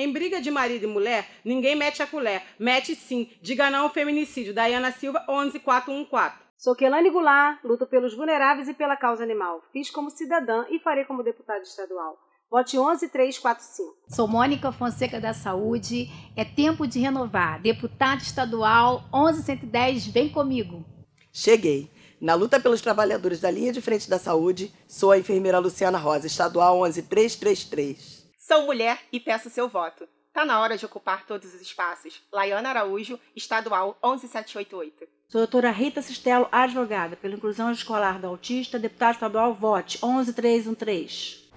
Em briga de marido e mulher, ninguém mete a colher. Mete sim. Diga não ao feminicídio. Daiana Silva, 11414. Sou Kelane Goulart, luto pelos vulneráveis e pela causa animal. Fiz como cidadã e farei como deputada estadual. Vote 11345. Sou Mônica Fonseca da Saúde. É tempo de renovar. Deputado estadual 11110, vem comigo. Cheguei. Na luta pelos trabalhadores da linha de frente da saúde, sou a enfermeira Luciana Rosa, estadual 11333. Sou mulher e peço seu voto. Tá na hora de ocupar todos os espaços. Laiana Araújo, Estadual 11788. Sou doutora Rita Cistello, advogada pela inclusão escolar do autista, deputada estadual, vote 11313.